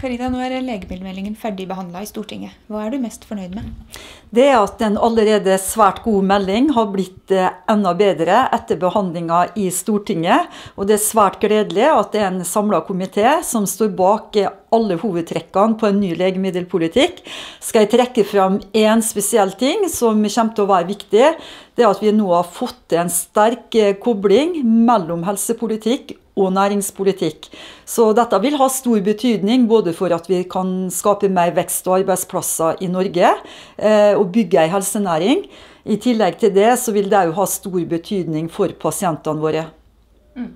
Karina, nå er legemiddelmeldingen ferdig behandla i Stortinget. Hva er du mest fornøyd med? Det er at en allerede svært god melding har blitt eh, enda bedre etter behandlinga i Stortinget. Og det er svært gledelig at det er en samla komité som står bak eh, alle hovedtrekkene på en ny legemiddelpolitikk. Skal jeg trekke fram én spesiell ting som kommer til å være viktig, det er at vi nå har fått til en sterk eh, kobling mellom helsepolitikk og næringspolitikk. Så dette vil ha stor betydning både for at vi kan skape mer vekst og arbeidsplasser i Norge, eh, og bygge ei helsenæring. I tillegg til det så vil det òg ha stor betydning for pasientene våre. Mm.